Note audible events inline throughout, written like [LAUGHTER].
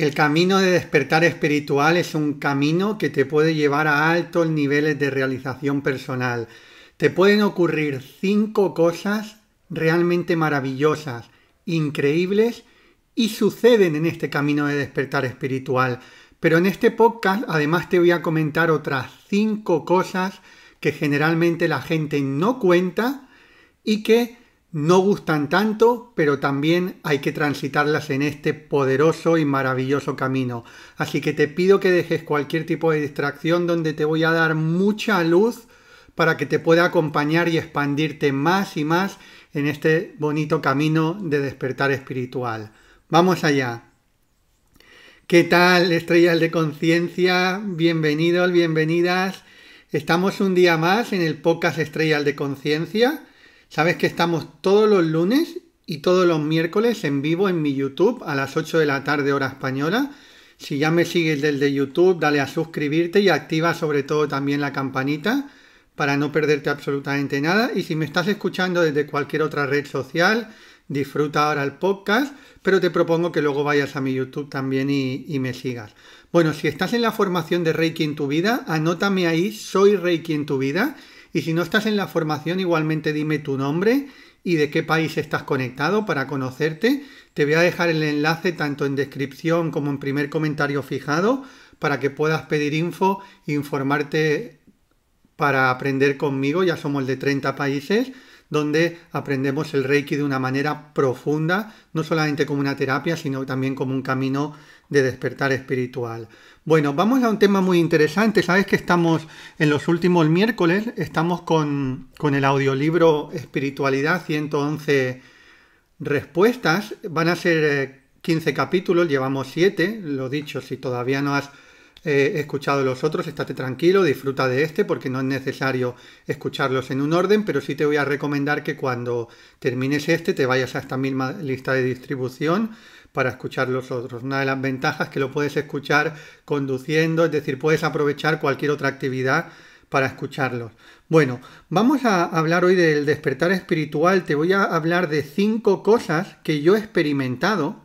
El camino de despertar espiritual es un camino que te puede llevar a altos niveles de realización personal. Te pueden ocurrir cinco cosas realmente maravillosas, increíbles y suceden en este camino de despertar espiritual. Pero en este podcast además te voy a comentar otras cinco cosas que generalmente la gente no cuenta y que no gustan tanto, pero también hay que transitarlas en este poderoso y maravilloso camino. Así que te pido que dejes cualquier tipo de distracción donde te voy a dar mucha luz para que te pueda acompañar y expandirte más y más en este bonito camino de despertar espiritual. Vamos allá. ¿Qué tal, estrellas de conciencia? Bienvenidos, bienvenidas. Estamos un día más en el podcast Estrellas de Conciencia Sabes que estamos todos los lunes y todos los miércoles en vivo en mi YouTube a las 8 de la tarde hora española. Si ya me sigues desde YouTube, dale a suscribirte y activa sobre todo también la campanita para no perderte absolutamente nada. Y si me estás escuchando desde cualquier otra red social, disfruta ahora el podcast, pero te propongo que luego vayas a mi YouTube también y, me sigas. Bueno, si estás en la formación de Reiki en tu vida, anótame ahí, soy Reiki en tu vida y si no estás en la formación, igualmente dime tu nombre y de qué país estás conectado para conocerte. Te voy a dejar el enlace tanto en descripción como en primer comentario fijado para que puedas pedir info, informarte para aprender conmigo. Ya somos de 30 países donde aprendemos el Reiki de una manera profunda, no solamente como una terapia, sino también como un camino de despertar espiritual. Bueno, vamos a un tema muy interesante. Sabes que estamos en los últimos miércoles, estamos con, con el audiolibro Espiritualidad 111 Respuestas. Van a ser 15 eh, capítulos, llevamos 7, lo dicho, si todavía no has eh, escuchado los otros, estate tranquilo, disfruta de este porque no es necesario escucharlos en un orden, pero sí te voy a recomendar que cuando termines este te vayas a esta misma lista de distribución para escuchar los otros. Una de las ventajas es que lo puedes escuchar conduciendo, es decir, puedes aprovechar cualquier otra actividad para escucharlos. Bueno, vamos a hablar hoy del despertar espiritual. Te voy a hablar de cinco cosas que yo he experimentado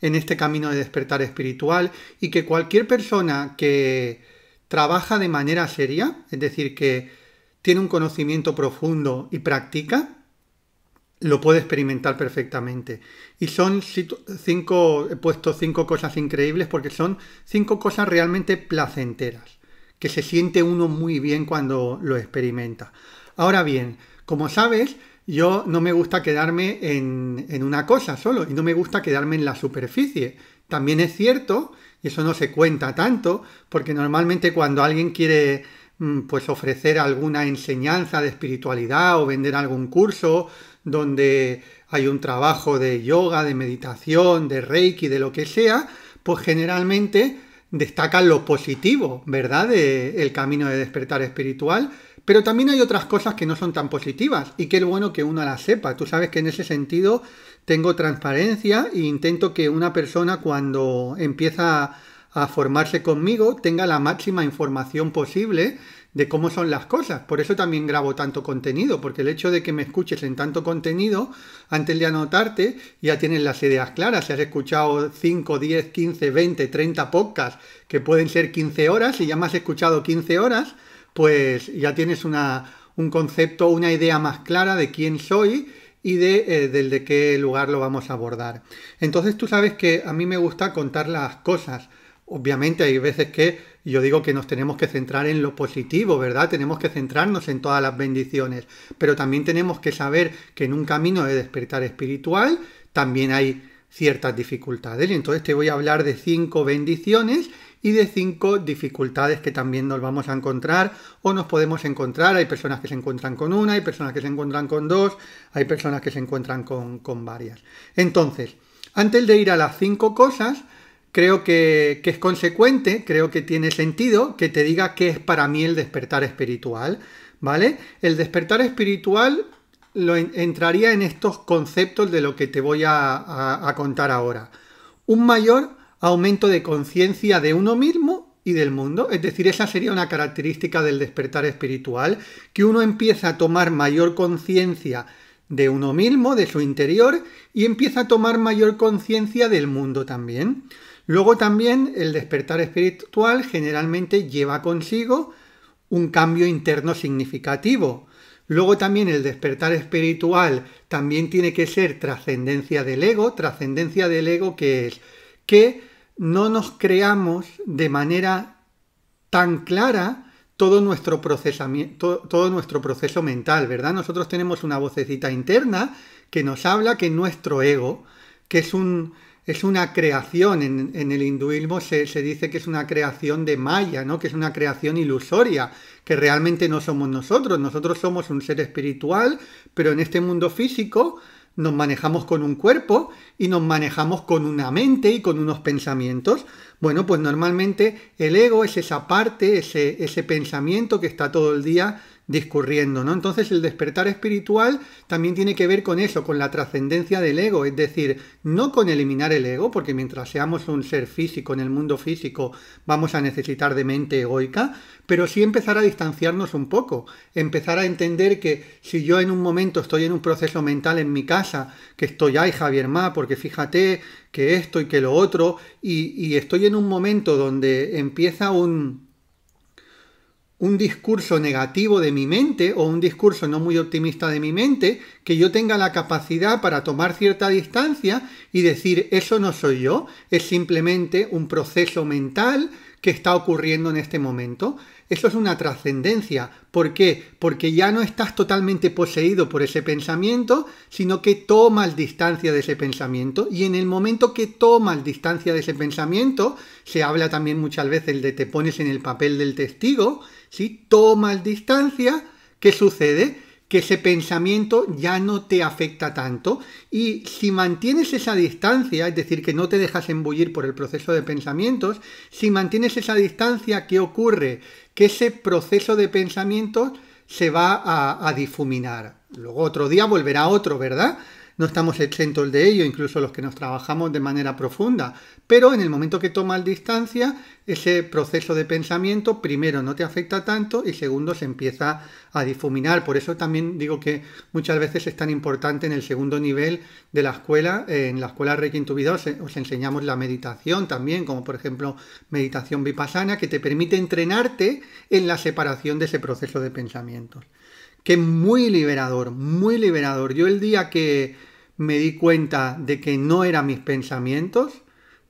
en este camino de despertar espiritual y que cualquier persona que trabaja de manera seria, es decir, que tiene un conocimiento profundo y practica, lo puede experimentar perfectamente. Y son cinco, he puesto cinco cosas increíbles porque son cinco cosas realmente placenteras, que se siente uno muy bien cuando lo experimenta. Ahora bien, como sabes, yo no me gusta quedarme en, en una cosa solo y no me gusta quedarme en la superficie. También es cierto, y eso no se cuenta tanto, porque normalmente cuando alguien quiere mm, pues ofrecer alguna enseñanza de espiritualidad o vender algún curso donde hay un trabajo de yoga, de meditación, de reiki, de lo que sea, pues generalmente destacan lo positivo, ¿verdad? Del camino de despertar espiritual. Pero también hay otras cosas que no son tan positivas y que es bueno que uno las sepa. Tú sabes que en ese sentido tengo transparencia e intento que una persona cuando empieza a formarse conmigo tenga la máxima información posible de cómo son las cosas. Por eso también grabo tanto contenido, porque el hecho de que me escuches en tanto contenido, antes de anotarte, ya tienes las ideas claras. Si has escuchado 5, 10, 15, 20, 30 podcasts, que pueden ser 15 horas, y ya me has escuchado 15 horas, pues ya tienes una, un concepto, una idea más clara de quién soy y de, eh, del de qué lugar lo vamos a abordar. Entonces tú sabes que a mí me gusta contar las cosas. Obviamente hay veces que yo digo que nos tenemos que centrar en lo positivo, ¿verdad? Tenemos que centrarnos en todas las bendiciones, pero también tenemos que saber que en un camino de despertar espiritual también hay ciertas dificultades. Y entonces te voy a hablar de cinco bendiciones y de cinco dificultades que también nos vamos a encontrar o nos podemos encontrar. Hay personas que se encuentran con una, hay personas que se encuentran con dos, hay personas que se encuentran con, con varias. Entonces, antes de ir a las cinco cosas, creo que, es consecuente, creo que tiene sentido que te diga qué es para mí el despertar espiritual, ¿vale? El despertar espiritual lo entraría en estos conceptos de lo que te voy a contar ahora. Un mayor aumento de conciencia de uno mismo y del mundo, es decir, esa sería una característica del despertar espiritual, que uno empieza a tomar mayor conciencia de uno mismo, de su interior, y empieza a tomar mayor conciencia del mundo también. Luego también el despertar espiritual generalmente lleva consigo un cambio interno significativo. Luego también el despertar espiritual también tiene que ser trascendencia del ego, trascendencia del ego que es que no nos creamos de manera tan clara todo nuestro, procesamiento, todo nuestro proceso mental, ¿verdad? Nosotros tenemos una vocecita interna que nos habla que nuestro ego, que es un, es una creación, en, el hinduismo se, dice que es una creación de Maya, ¿no? que es una creación ilusoria, que realmente no somos nosotros, nosotros somos un ser espiritual, pero en este mundo físico nos manejamos con un cuerpo y nos manejamos con una mente y con unos pensamientos. Bueno, pues normalmente el ego es esa parte, ese pensamiento que está todo el día discurriendo, ¿no? Entonces el despertar espiritual también tiene que ver con eso, con la trascendencia del ego, es decir, no con eliminar el ego, porque mientras seamos un ser físico en el mundo físico vamos a necesitar de mente egoica, pero sí empezar a distanciarnos un poco, empezar a entender que si yo en un momento estoy en un proceso mental en mi casa, que estoy, ahí Javier Ma, porque fíjate que esto y que lo otro, y, y estoy en un momento donde empieza un un discurso negativo de mi mente o un discurso no muy optimista de mi mente, que yo tenga la capacidad para tomar cierta distancia y decir, eso no soy yo, es simplemente un proceso mental que está ocurriendo en este momento. Eso es una trascendencia. ¿Por qué? Porque ya no estás totalmente poseído por ese pensamiento, sino que tomas distancia de ese pensamiento. Y en el momento que tomas distancia de ese pensamiento, se habla también muchas veces de te pones en el papel del testigo, si Tomas distancia, ¿qué sucede? Que ese pensamiento ya no te afecta tanto y si mantienes esa distancia, es decir, que no te dejas embullir por el proceso de pensamientos, si mantienes esa distancia, ¿qué ocurre? Que ese proceso de pensamientos se va a, a difuminar. Luego otro día volverá otro, ¿verdad? No estamos exentos de ello, incluso los que nos trabajamos de manera profunda, pero en el momento que tomas distancia, ese proceso de pensamiento, primero, no te afecta tanto y segundo, se empieza a difuminar. Por eso también digo que muchas veces es tan importante en el segundo nivel de la escuela, en la escuela Reiki en tu vida os, enseñamos la meditación también, como por ejemplo meditación vipassana, que te permite entrenarte en la separación de ese proceso de pensamientos. Que es muy liberador, muy liberador. Yo el día que me di cuenta de que no eran mis pensamientos,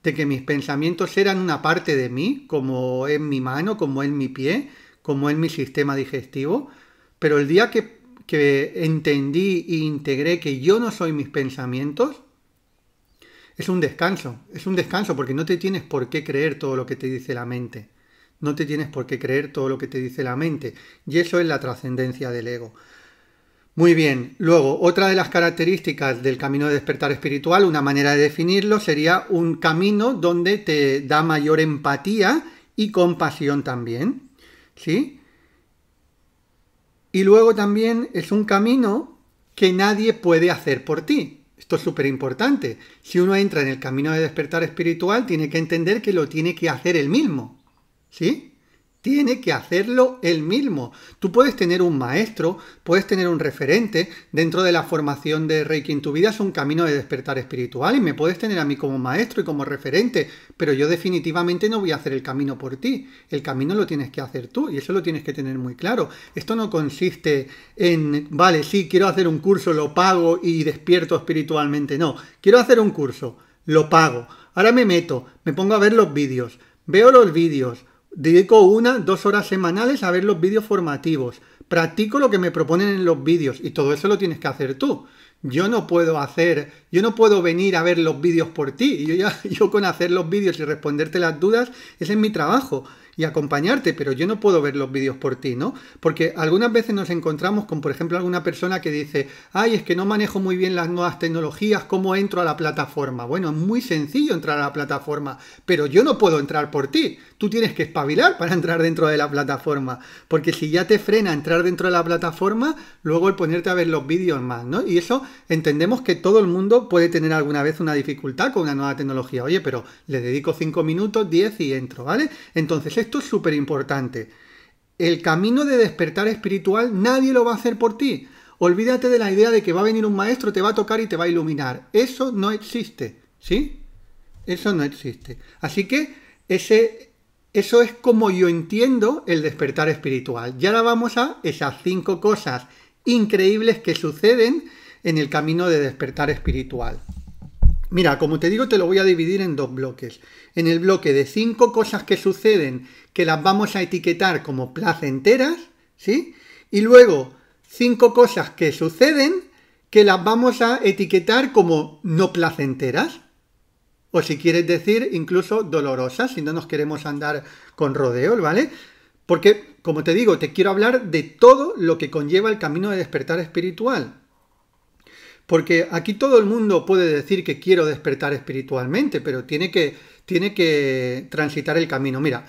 de que mis pensamientos eran una parte de mí, como en mi mano, como en mi pie, como en mi sistema digestivo, pero el día que, entendí e integré que yo no soy mis pensamientos, es un descanso, es un descanso porque no te tienes por qué creer todo lo que te dice la mente. No te tienes por qué creer todo lo que te dice la mente. Y eso es la trascendencia del ego. Muy bien, luego otra de las características del camino de despertar espiritual, una manera de definirlo, sería un camino donde te da mayor empatía y compasión también, ¿sí? Y luego también es un camino que nadie puede hacer por ti. Esto es súper importante. Si uno entra en el camino de despertar espiritual, tiene que entender que lo tiene que hacer él mismo, ¿sí? Tiene que hacerlo él mismo. Tú puedes tener un maestro, puedes tener un referente. Dentro de la formación de Reiki en tu vida es un camino de despertar espiritual y me puedes tener a mí como maestro y como referente, pero yo definitivamente no voy a hacer el camino por ti. El camino lo tienes que hacer tú y eso lo tienes que tener muy claro. Esto no consiste en, vale, sí, quiero hacer un curso, lo pago y despierto espiritualmente. No, quiero hacer un curso, lo pago. Ahora me meto, me pongo a ver los vídeos, veo los vídeos Dedico una, dos horas semanales a ver los vídeos formativos. Practico lo que me proponen en los vídeos y todo eso lo tienes que hacer tú. Yo no puedo hacer, yo no puedo venir a ver los vídeos por ti. Yo, [LAUGHS] yo con hacer los vídeos y responderte las dudas, ese es mi trabajo y acompañarte, pero yo no puedo ver los vídeos por ti, ¿no? Porque algunas veces nos encontramos con, por ejemplo, alguna persona que dice, ay, es que no manejo muy bien las nuevas tecnologías, ¿cómo entro a la plataforma? Bueno, es muy sencillo entrar a la plataforma, pero yo no puedo entrar por ti tú tienes que espabilar para entrar dentro de la plataforma. Porque si ya te frena entrar dentro de la plataforma, luego el ponerte a ver los vídeos más, ¿no? Y eso entendemos que todo el mundo puede tener alguna vez una dificultad con una nueva tecnología. Oye, pero le dedico 5 minutos, 10 y entro, ¿vale? Entonces esto es súper importante. El camino de despertar espiritual nadie lo va a hacer por ti. Olvídate de la idea de que va a venir un maestro, te va a tocar y te va a iluminar. Eso no existe, ¿sí? Eso no existe. Así que ese, eso es como yo entiendo el despertar espiritual. Y ahora vamos a esas cinco cosas increíbles que suceden en el camino de despertar espiritual. Mira, como te digo, te lo voy a dividir en dos bloques. En el bloque de cinco cosas que suceden, que las vamos a etiquetar como placenteras, ¿sí? Y luego cinco cosas que suceden, que las vamos a etiquetar como no placenteras, o si quieres decir incluso dolorosa, si no nos queremos andar con rodeos, ¿vale? Porque, como te digo, te quiero hablar de todo lo que conlleva el camino de despertar espiritual. Porque aquí todo el mundo puede decir que quiero despertar espiritualmente, pero tiene que, tiene que transitar el camino. Mira,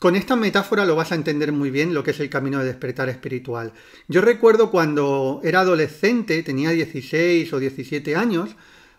con esta metáfora lo vas a entender muy bien lo que es el camino de despertar espiritual. Yo recuerdo cuando era adolescente, tenía 16 o 17 años,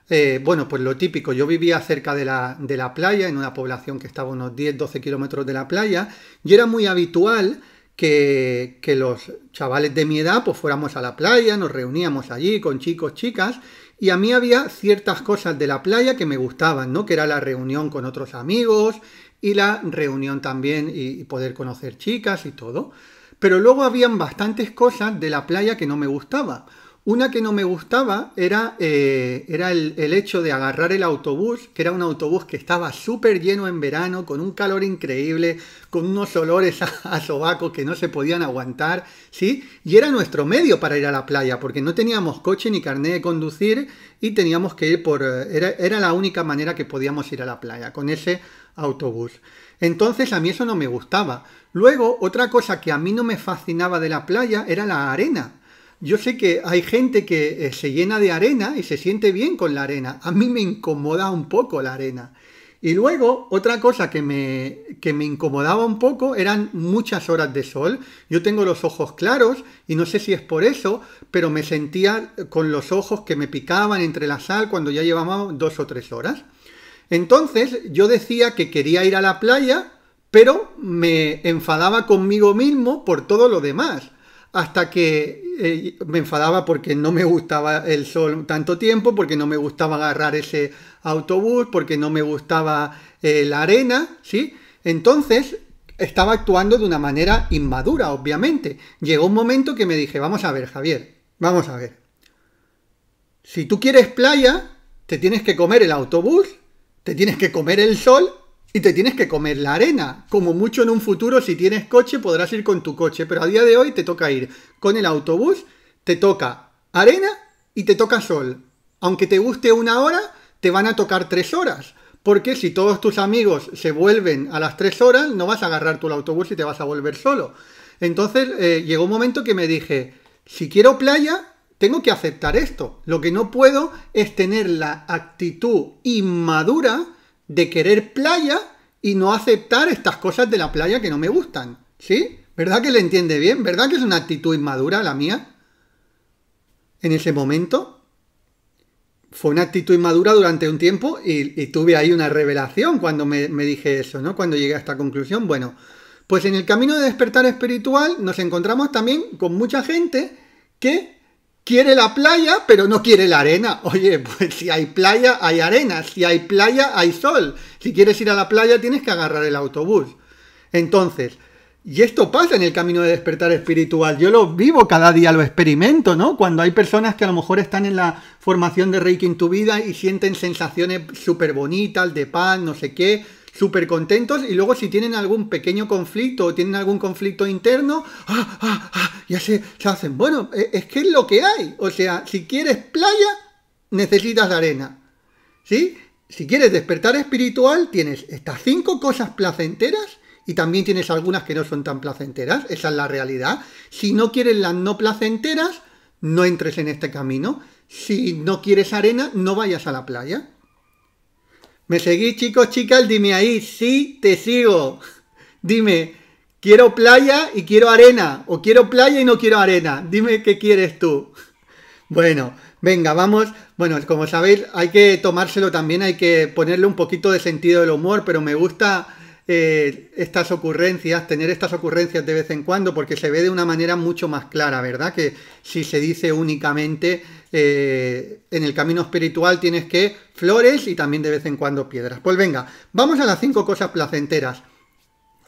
eh, bueno, pues lo típico, yo vivía cerca de la, de la playa, en una población que estaba unos 10-12 kilómetros de la playa, y era muy habitual que, que, los chavales de mi edad pues fuéramos a la playa, nos reuníamos allí con chicos, chicas, y a mí había ciertas cosas de la playa que me gustaban, ¿no? Que era la reunión con otros amigos y la reunión también y, y poder conocer chicas y todo. Pero luego habían bastantes cosas de la playa que no me gustaban. Una que no me gustaba era, eh, era el, hecho de agarrar el autobús, que era un autobús que estaba súper lleno en verano, con un calor increíble, con unos olores [LAUGHS] a, sobaco que no se podían aguantar, ¿sí? Y era nuestro medio para ir a la playa, porque no teníamos coche ni carnet de conducir y teníamos que ir por... Eh, era la única manera que podíamos ir a la playa, con ese autobús. Entonces a mí eso no me gustaba. Luego, otra cosa que a mí no me fascinaba de la playa era la arena yo sé que hay gente que eh, se llena de arena y se siente bien con la arena. A mí me incomoda un poco la arena. Y luego, otra cosa que me, que me incomodaba un poco eran muchas horas de sol. Yo tengo los ojos claros y no sé si es por eso, pero me sentía con los ojos que me picaban entre la sal cuando ya llevaba dos o tres horas. Entonces yo decía que quería ir a la playa, pero me enfadaba conmigo mismo por todo lo demás hasta que eh, me enfadaba porque no me gustaba el sol tanto tiempo, porque no me gustaba agarrar ese autobús, porque no me gustaba eh, la arena, ¿sí? Entonces estaba actuando de una manera inmadura, obviamente. Llegó un momento que me dije, vamos a ver, Javier, vamos a ver. Si tú quieres playa, te tienes que comer el autobús, te tienes que comer el sol y te tienes que comer la arena. Como mucho en un futuro, si tienes coche, podrás ir con tu coche. Pero a día de hoy te toca ir con el autobús, te toca arena y te toca sol. Aunque te guste una hora, te van a tocar tres horas. Porque si todos tus amigos se vuelven a las tres horas, no vas a agarrar tu autobús y te vas a volver solo. Entonces eh, llegó un momento que me dije, si quiero playa, tengo que aceptar esto. Lo que no puedo es tener la actitud inmadura de querer playa y no aceptar estas cosas de la playa que no me gustan. ¿Sí? ¿Verdad que le entiende bien? ¿Verdad que es una actitud inmadura la mía? En ese momento. Fue una actitud inmadura durante un tiempo y, tuve ahí una revelación cuando me, me dije eso, ¿no? Cuando llegué a esta conclusión. Bueno, pues en el camino de despertar espiritual nos encontramos también con mucha gente que quiere la playa, pero no quiere la arena. [LAUGHS] Oye, pues si hay playa, hay arena. Si hay playa, hay sol. Si quieres ir a la playa, tienes que agarrar el autobús. Entonces, y esto pasa en el camino de despertar espiritual. Yo lo vivo cada día, lo experimento, ¿no? Cuando hay personas que a lo mejor están en la formación de Reiki en tu vida y sienten sensaciones súper bonitas, de paz, no sé qué, súper contentos y luego si tienen algún pequeño conflicto o tienen algún conflicto interno, ¡ah, ah, ah ya se, hacen, bueno, e, es que es lo que hay. O sea, si quieres playa, necesitas arena. ¿Sí? Si quieres despertar espiritual, tienes estas cinco cosas placenteras y también tienes algunas que no son tan placenteras. Esa es la realidad. Si no quieres las no placenteras, no entres en este camino. Si no quieres arena, no vayas a la playa. ¿Me seguís, chicos, chicas? Dime ahí, sí, te sigo. Dime, quiero playa y quiero arena. O quiero playa y no quiero arena. Dime qué quieres tú. Bueno, venga, vamos. Bueno, como sabéis, hay que tomárselo también, hay que ponerle un poquito de sentido del humor, pero me gusta eh, estas ocurrencias, tener estas ocurrencias de vez en cuando, porque se ve de una manera mucho más clara, ¿verdad? Que si se dice únicamente eh, en el camino espiritual tienes que flores y también de vez en cuando piedras. Pues venga, vamos a las cinco cosas placenteras.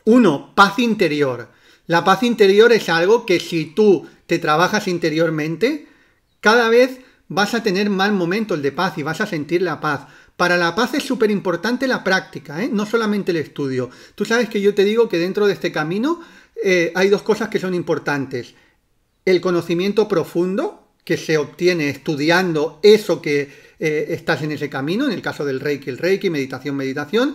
Uno, paz interior. La paz interior es algo que si tú te trabajas interiormente, cada vez vas a tener más momentos de paz y vas a sentir la paz. Para la paz es súper importante la práctica, ¿eh? no solamente el estudio. Tú sabes que yo te digo que dentro de este camino eh, hay dos cosas que son importantes. El conocimiento profundo, que se obtiene estudiando eso que eh, estás en ese camino, en el caso del Reiki, el Reiki, meditación, meditación,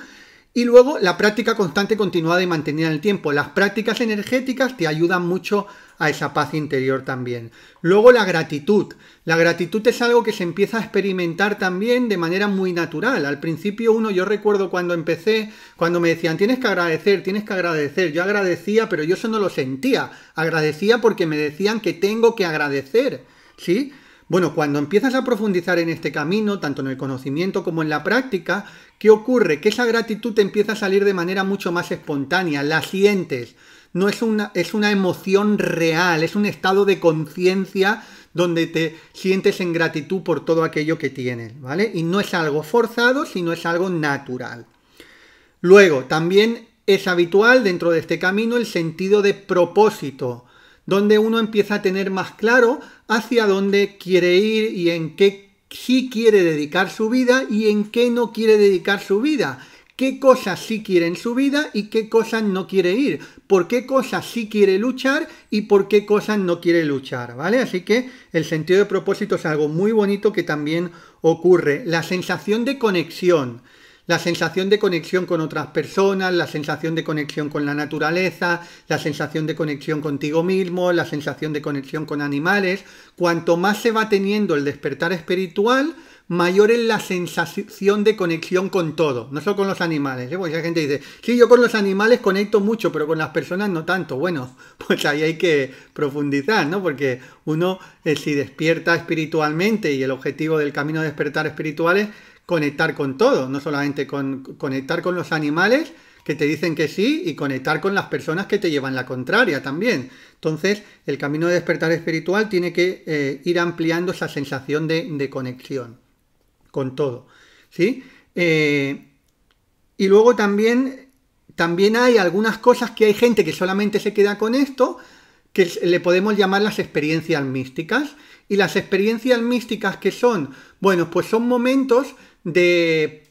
y luego la práctica constante, continuada y mantenida en el tiempo. Las prácticas energéticas te ayudan mucho a esa paz interior también. Luego la gratitud. La gratitud es algo que se empieza a experimentar también de manera muy natural. Al principio uno, yo recuerdo cuando empecé, cuando me decían, tienes que agradecer, tienes que agradecer. Yo agradecía, pero yo eso no lo sentía. Agradecía porque me decían que tengo que agradecer ¿sí? Bueno, cuando empiezas a profundizar en este camino, tanto en el conocimiento como en la práctica, ¿qué ocurre? Que esa gratitud te empieza a salir de manera mucho más espontánea, la sientes. No es una, es una emoción real, es un estado de conciencia donde te sientes en gratitud por todo aquello que tienes, ¿vale? Y no es algo forzado, sino es algo natural. Luego, también es habitual dentro de este camino el sentido de propósito donde uno empieza a tener más claro hacia dónde quiere ir y en qué sí quiere dedicar su vida y en qué no quiere dedicar su vida. ¿Qué cosas sí quiere en su vida y qué cosas no quiere ir? ¿Por qué cosas sí quiere luchar y por qué cosas no quiere luchar? ¿Vale? Así que el sentido de propósito es algo muy bonito que también ocurre. La sensación de conexión la sensación de conexión con otras personas, la sensación de conexión con la naturaleza, la sensación de conexión contigo mismo, la sensación de conexión con animales. Cuanto más se va teniendo el despertar espiritual, mayor es la sensación de conexión con todo, no solo con los animales. ¿eh? Porque hay gente dice, sí, yo con los animales conecto mucho, pero con las personas no tanto. Bueno, [LAUGHS] pues ahí hay que profundizar, ¿no? Porque uno, eh, si despierta espiritualmente y el objetivo del camino de despertar espiritual es conectar con todo, no solamente con conectar con los animales que te dicen que sí y conectar con las personas que te llevan la contraria también. Entonces, el camino de despertar espiritual tiene que eh, ir ampliando esa sensación de, conexión con todo. ¿sí? Eh, y luego también, también hay algunas cosas que hay gente que solamente se queda con esto, que le podemos llamar las experiencias místicas. Y las experiencias místicas que son, bueno, pues son momentos de,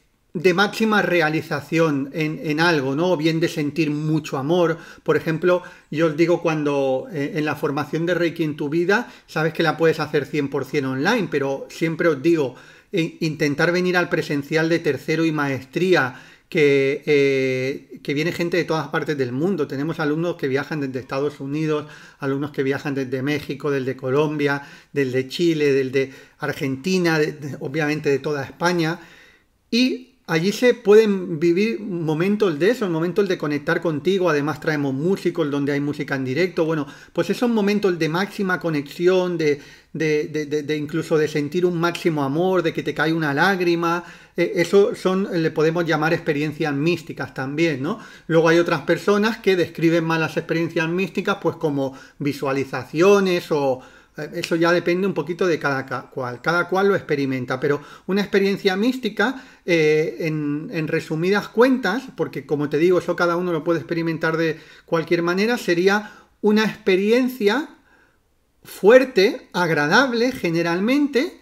máxima realización en, algo, ¿no? O bien de sentir mucho amor. Por ejemplo, yo os digo cuando eh, en la formación de Reiki en tu vida, sabes que la puedes hacer 100% online, pero siempre os digo, eh, intentar venir al presencial de tercero y maestría eh, que, viene gente de todas partes del mundo. Tenemos alumnos que viajan desde Estados Unidos, alumnos que viajan desde México, desde Colombia, desde Chile, desde Argentina, obviamente de toda España. Y Allí se pueden vivir momentos de eso, momentos de conectar contigo, además traemos músicos donde hay música en directo, bueno, pues esos momentos de máxima conexión, de, de, incluso de sentir un máximo amor, de que te cae una lágrima, eh, eso son, le podemos llamar experiencias místicas también, ¿no? Luego hay otras personas que describen más las experiencias místicas pues como visualizaciones o, eso ya depende un poquito de cada cual, cada cual lo experimenta, pero una experiencia mística, eh, en, resumidas cuentas, porque como te digo, eso cada uno lo puede experimentar de cualquier manera, sería una experiencia fuerte, agradable generalmente,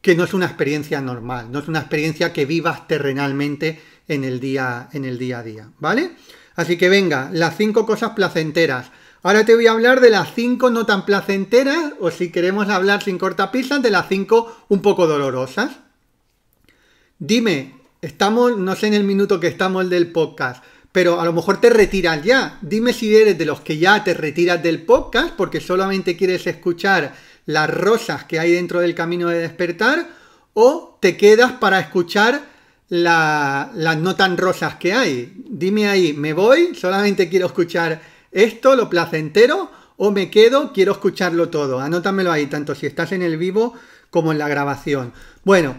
que no es una experiencia normal, no es una experiencia que vivas terrenalmente en el día, en el día a día, ¿vale? Así que venga, las cinco cosas placenteras. Ahora te voy a hablar de las cinco no tan placenteras, o si queremos hablar sin cortapisas, de las cinco un poco dolorosas. Dime, estamos, no sé en el minuto que estamos del podcast, pero a lo mejor te retiras ya. Dime si eres de los que ya te retiras del podcast porque solamente quieres escuchar las rosas que hay dentro del camino de despertar o te quedas para escuchar las no tan rosas que hay. Dime ahí, me voy, solamente quiero escuchar esto, lo placentero, o me quedo, quiero escucharlo todo. Anótamelo ahí, tanto si estás en el vivo como en la grabación. Bueno,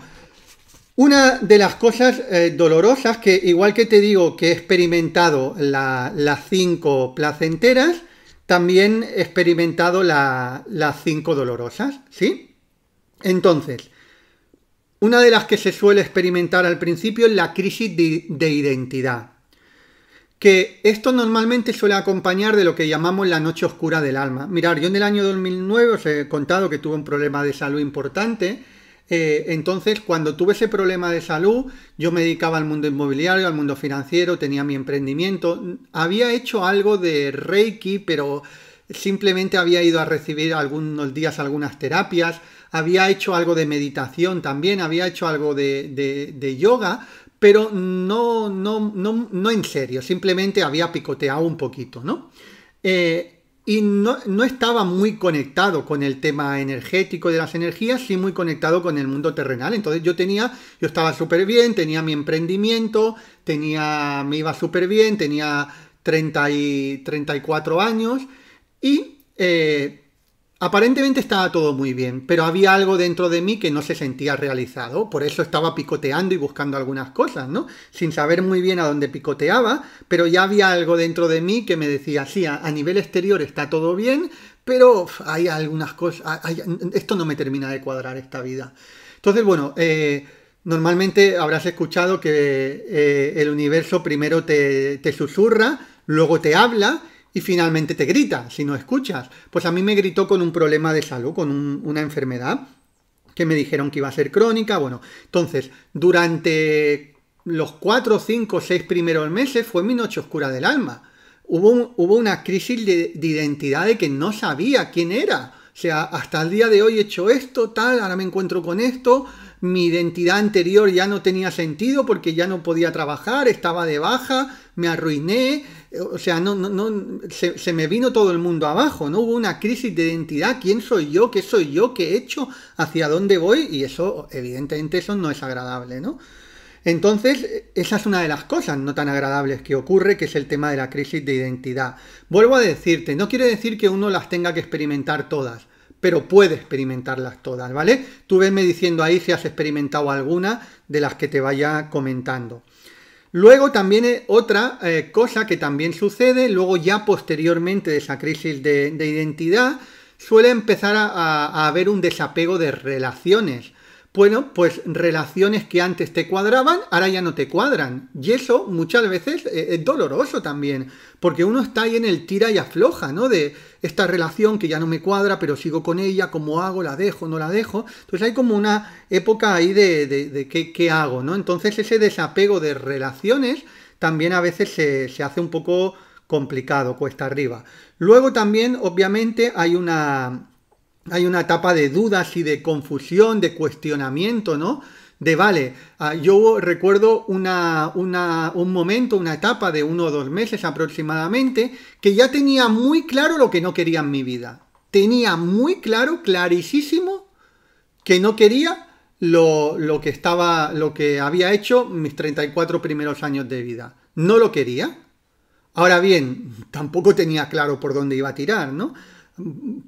una de las cosas eh, dolorosas que, igual que te digo que he experimentado las cinco placenteras, también he experimentado las cinco dolorosas, ¿sí? Entonces, una de las que se suele experimentar al principio es la crisis de identidad que esto normalmente suele acompañar de lo que llamamos la noche oscura del alma. Mirar, yo en el año 2009 os he contado que tuve un problema de salud importante. Eh, entonces, cuando tuve ese problema de salud, yo me dedicaba al mundo inmobiliario, al mundo financiero, tenía mi emprendimiento. Había hecho algo de Reiki, pero simplemente había ido a recibir algunos días algunas terapias, había hecho algo de meditación también, había hecho algo de yoga, pero no, no, no, no en serio, simplemente había picoteado un poquito, ¿no? Eh, y no, estaba muy conectado con el tema energético de las energías, sí muy conectado con el mundo terrenal. Entonces yo tenía, yo estaba súper bien, tenía mi emprendimiento, tenía, me iba súper bien, tenía 30 y 34 años y eh, Aparentemente estaba todo muy bien, pero había algo dentro de mí que no se sentía realizado, por eso estaba picoteando y buscando algunas cosas, ¿no? Sin saber muy bien a dónde picoteaba, pero ya había algo dentro de mí que me decía, sí, a, nivel exterior está todo bien, pero hay algunas cosas, esto no me termina de cuadrar esta vida. Entonces, bueno, eh, normalmente habrás escuchado que eh, el universo primero te, te susurra, luego te habla, y finalmente te grita si no escuchas. Pues a mí me gritó con un problema de salud, con una enfermedad que me dijeron que iba a ser crónica. Bueno, entonces, durante los cuatro cinco seis primeros meses fue mi noche oscura del alma. Hubo, hubo una crisis de, de, identidad de que no sabía quién era. O sea, hasta el día de hoy he hecho esto, tal, ahora me encuentro con esto, mi identidad anterior ya no tenía sentido porque ya no podía trabajar, estaba de baja, me arruiné, eh, o sea, no, no, se, se, me vino todo el mundo abajo, ¿no? Hubo una crisis de identidad, ¿quién soy yo? ¿Qué soy yo? ¿Qué he hecho? ¿Hacia dónde voy? Y eso, evidentemente, eso no es agradable, ¿no? Entonces, e, esa es una de las cosas no tan agradables que ocurre, que es el tema de la crisis de identidad. Vuelvo a decirte, no quiere decir que uno las tenga que experimentar todas pero puede experimentarlas todas, ¿vale? Tú venme diciendo ahí si has experimentado alguna de las que te vaya comentando. Luego también eh, otra eh, cosa que también sucede, luego ya posteriormente de esa crisis de, identidad, suele empezar a haber un desapego de relaciones bueno, pues relaciones que antes te cuadraban, ahora ya no te cuadran. Y eso muchas veces eh, es doloroso también, porque uno está ahí en el tira y afloja, ¿no? De esta relación que ya no me cuadra, pero sigo con ella, ¿cómo hago? ¿La dejo? ¿No la dejo? Entonces hay como una época ahí de, qué, qué, hago, ¿no? Entonces ese desapego de relaciones también a veces se hace un poco complicado, cuesta arriba. Luego también, obviamente, hay una hay una etapa de dudas y de confusión, de cuestionamiento, ¿no? De vale, ah, yo recuerdo un momento, una etapa de uno o dos meses aproximadamente, que ya tenía muy claro lo que no quería en mi vida. Tenía muy claro, clarísimo, que no quería lo, lo que estaba, lo que había hecho mis 34 primeros años de vida. No lo quería. Ahora bien, tampoco tenía claro por dónde iba a tirar, ¿no?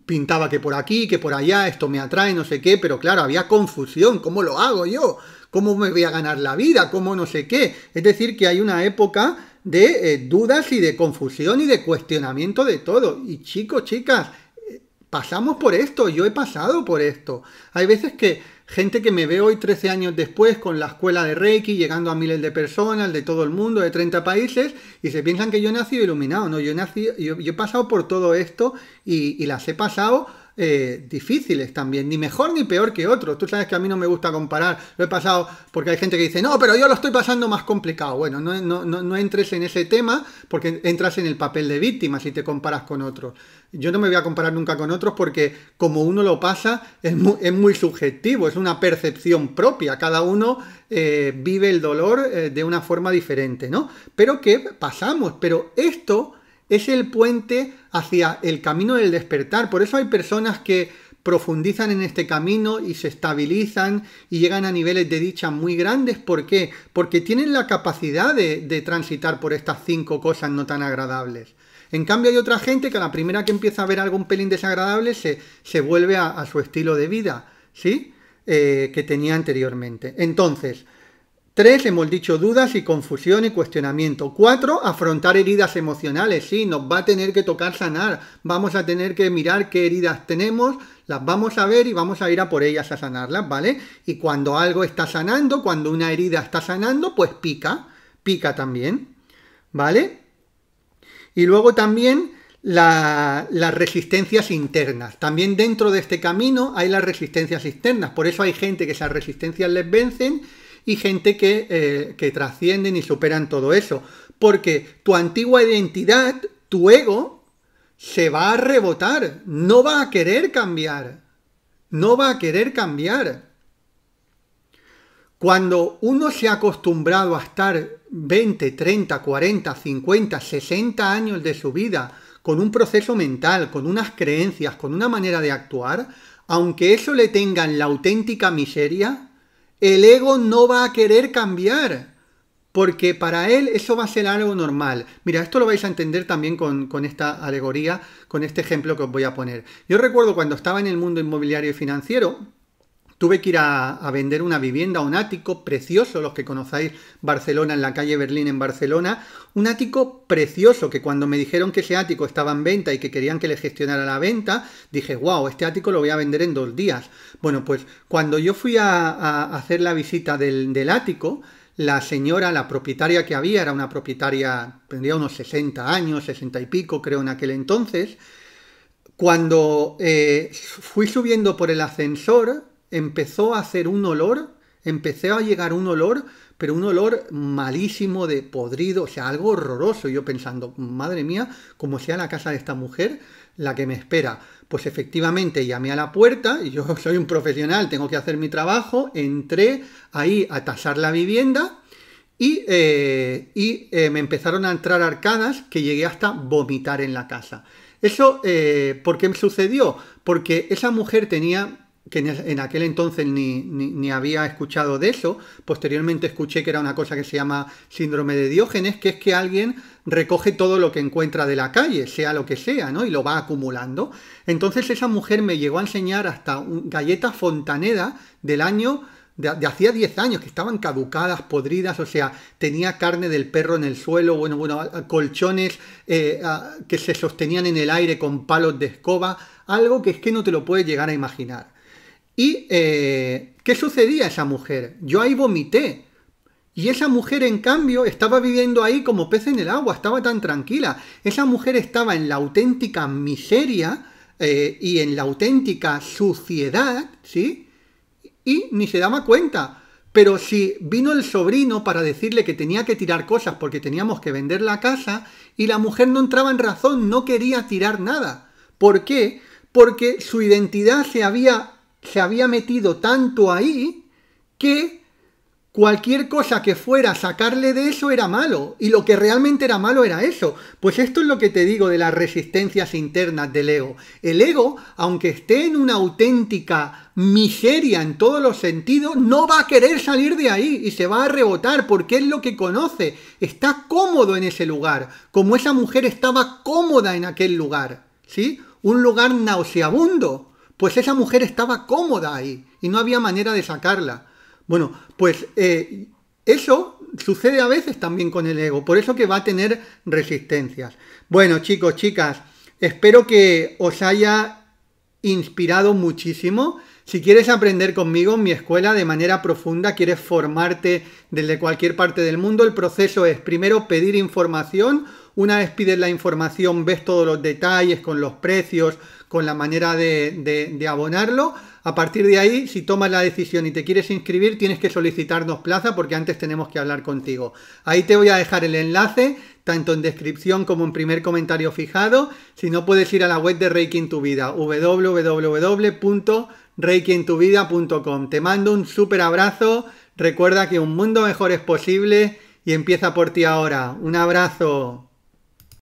pintaba que por aquí, que por allá, esto me atrae, no sé qué, pero claro, había confusión, ¿cómo lo hago yo? ¿Cómo me voy a ganar la vida? ¿Cómo no sé qué? Es decir, que hay una época de eh, dudas y de confusión y de cuestionamiento de todo. Y chicos, chicas, eh, pasamos por esto, yo he pasado por esto. Hay veces que gente que me ve hoy 13 años después con la escuela de Reiki llegando a miles de personas de todo el mundo, de 30 países, y se piensan que yo he nacido iluminado. No, yo, he yo, he pasado por todo esto y las he pasado eh, difíciles también, ni mejor ni peor que otros. Tú sabes que a mí no me gusta comparar, lo he pasado porque hay gente que dice, no, pero yo lo estoy pasando más complicado. Bueno, no, entres en ese tema porque entras en el papel de víctima si te comparas con otros. Yo no me voy a comparar nunca con otros porque como uno lo pasa es muy, es muy subjetivo, es una percepción propia, cada uno eh, vive el dolor eh, de una forma diferente, ¿no? Pero que pasamos, pero esto es el puente hacia el camino del despertar. Por eso hay personas que profundizan en este camino y se estabilizan y llegan a niveles de dicha muy grandes. ¿Por qué? Porque tienen la capacidad de, transitar por estas cinco cosas no tan agradables. En cambio hay otra gente que a la primera que empieza a ver algo un pelín desagradable se, vuelve a, su estilo de vida, ¿sí? Eh, que tenía anteriormente. Entonces, Tres, hemos dicho dudas y confusión y cuestionamiento. Cuatro, afrontar heridas emocionales. Sí, nos va a tener que tocar sanar. Vamos a tener que mirar qué heridas tenemos, las vamos a ver y vamos a ir a por ellas a sanarlas, ¿vale? Y cuando algo está sanando, cuando una herida está sanando, pues pica, pica también, ¿vale? Y luego también las resistencias internas. También dentro de este camino hay las resistencias externas. Por eso hay gente que esas resistencias les vencen y gente que, eh, que trascienden y superan todo eso. Porque tu antigua identidad, tu ego, se va a rebotar, no va a querer cambiar, no va a querer cambiar. Cuando uno se ha acostumbrado a estar 20, 30, 40, 50, 60 años de su vida con un proceso mental, con unas creencias, con una manera de actuar, aunque eso le en la auténtica miseria, el ego no va a querer cambiar, porque para él eso va a ser algo normal. Mira, esto lo vais a entender también con, con esta alegoría, con este ejemplo que os voy a poner. Yo recuerdo cuando estaba en el mundo inmobiliario y financiero, Tuve que ir a, vender una vivienda, un ático precioso, los que conocáis Barcelona, en la calle Berlín en Barcelona, un ático precioso que cuando me dijeron que ese ático estaba en venta y que querían que le gestionara la venta, dije, wow, este ático lo voy a vender en dos días. Bueno, pues cuando yo fui a, hacer la visita del, ático, la señora, la propietaria que había, era una propietaria, tendría unos 60 años, 60 y pico creo en aquel entonces, cuando eh, fui subiendo por el ascensor, empezó a hacer un olor, empecé a llegar un olor, pero un olor malísimo de podrido, o sea, algo horroroso. Yo pensando, madre mía, como sea la casa de esta mujer la que me espera. Pues efectivamente llamé a la puerta, y yo [LAUGHS] soy un profesional, tengo que hacer mi trabajo, entré ahí a tasar la vivienda y, eh, y eh, me empezaron a entrar arcadas que llegué hasta vomitar en la casa. Eso, eh, ¿por qué me sucedió? Porque esa mujer tenía que en aquel entonces ni, había escuchado de eso. Posteriormente escuché que era una cosa que se llama síndrome de Diógenes, que es que alguien recoge todo lo que encuentra de la calle, sea lo que sea, ¿no? Y lo va acumulando. Entonces esa mujer me llegó a enseñar hasta galletas fontaneda del año de, hacía 10 años, que estaban caducadas, podridas, o sea, tenía carne del perro en el suelo, bueno, bueno, colchones eh, que se sostenían en el aire con palos de escoba, algo que es que no te lo puedes llegar a imaginar. ¿Y eh, qué sucedía a esa mujer? Yo ahí vomité. Y esa mujer, en cambio, estaba viviendo ahí como pez en el agua, estaba tan tranquila. Esa mujer estaba en la auténtica miseria eh, y en la auténtica suciedad, ¿sí? Y ni se daba cuenta. Pero si vino el sobrino para decirle que tenía que tirar cosas porque teníamos que vender la casa, y la mujer no entraba en razón, no quería tirar nada. ¿Por qué? Porque su identidad se había se había metido tanto ahí que cualquier cosa que fuera sacarle de eso era malo. Y lo que realmente era malo era eso. Pues esto es lo que te digo de las resistencias internas del ego. El ego, aunque esté en una auténtica miseria en todos los sentidos, no va a querer salir de ahí y se va a rebotar porque es lo que conoce. Está cómodo en ese lugar, como esa mujer estaba cómoda en aquel lugar. ¿Sí? Un lugar nauseabundo, pues esa mujer estaba cómoda ahí y no había manera de sacarla. Bueno, pues eh, eso sucede a veces también con el ego, por eso que va a tener resistencias. Bueno, chicos, chicas, espero que os haya inspirado muchísimo. Si quieres aprender conmigo en mi escuela de manera profunda, quieres formarte desde cualquier parte del mundo, el proceso es primero pedir información una vez pides la información, ves todos los detalles con los precios, con la manera de, abonarlo. A partir de ahí, si tomas la decisión y te quieres inscribir, tienes que solicitarnos plaza porque antes tenemos que hablar contigo. Ahí te voy a dejar el enlace, tanto en descripción como en primer comentario fijado. Si no, puedes ir a la web de Reiki en tu vida, www.reikientuvida.com. Te mando un súper abrazo. Recuerda que un mundo mejor es posible y empieza por ti ahora. Un abrazo.